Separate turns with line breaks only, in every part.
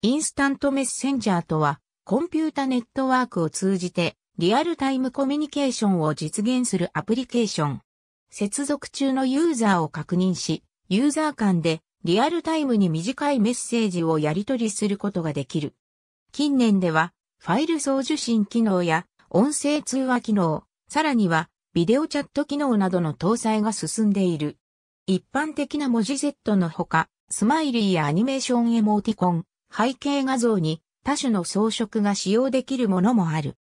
インスタントメッセンジャーとは、コンピュータネットワークを通じて、リアルタイムコミュニケーションを実現するアプリケーション。接続中のユーザーを確認し、ユーザー間でリアルタイムに短いメッセージをやり取りすることができる。近年では、ファイル送受信機能や音声通話機能、さらにはビデオチャット機能などの搭載が進んでいる。一般的な文字セットのほか、スマイリーやアニメーションエモーティコン、背景画像に多種の装飾が使用できるものもある。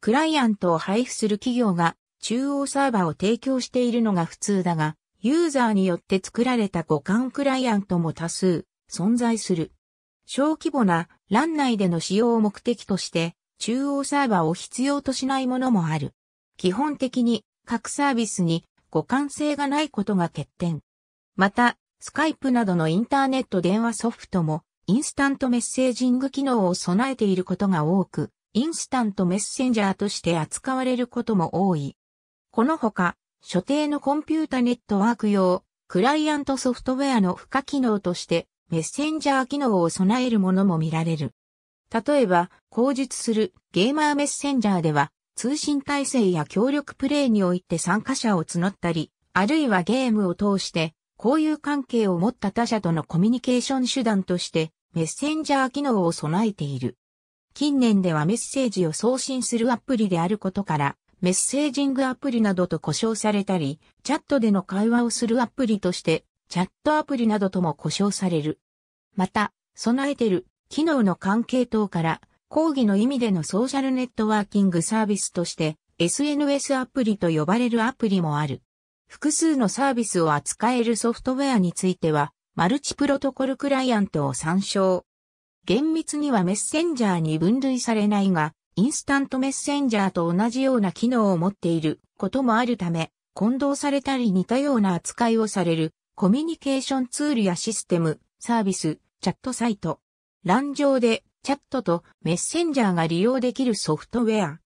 クライアントを配布する企業が中央サーバーを提供しているのが普通だが、ユーザーによって作られた互換クライアントも多数存在する。小規模な欄内での使用を目的として中央サーバーを必要としないものもある。基本的に各サービスに互換性がないことが欠点。また、スカイプなどのインターネット電話ソフトもインスタントメッセージング機能を備えていることが多く、インスタントメッセンジャーとして扱われることも多い。このほか、所定のコンピュータネットワーク用、クライアントソフトウェアの付加機能として、メッセンジャー機能を備えるものも見られる。例えば、口述するゲーマーメッセンジャーでは、通信体制や協力プレイにおいて参加者を募ったり、あるいはゲームを通して交友関係を持った他者とのコミュニケーション手段として、メッセンジャー機能を備えている。近年ではメッセージを送信するアプリであることから、メッセージングアプリなどと呼称されたり、チャットでの会話をするアプリとして、チャットアプリなどとも呼称される。また、備えてる機能の関係等から、講義の意味でのソーシャルネットワーキングサービスとして、SNS アプリと呼ばれるアプリもある。複数のサービスを扱えるソフトウェアについては、マルチプロトコルクライアントを参照。厳密にはメッセンジャーに分類されないが、インスタントメッセンジャーと同じような機能を持っていることもあるため、混同されたり似たような扱いをされるコミュニケーションツールやシステム、サービス、チャットサイト。欄上でチャットとメッセンジャーが利用できるソフトウェア。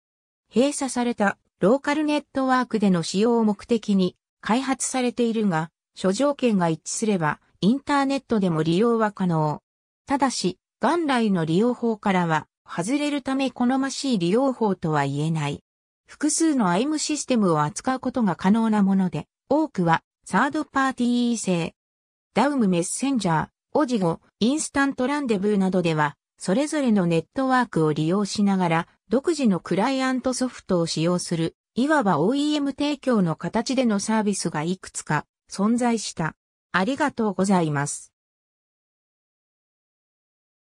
閉鎖されたローカルネットワークでの使用を目的に開発されているが、諸条件が一致すれば、インターネットでも利用は可能。ただし、元来の利用法からは、外れるため好ましい利用法とは言えない。複数の i m システムを扱うことが可能なもので、多くは、サードパーティー製。ダウムメッセンジャー、オジゴ、インスタントランデブーなどでは、それぞれのネットワークを利用しながら、独自のクライアントソフトを使用するいわば OEM 提供の形でのサービスがいくつか存在した。ありがとうございます。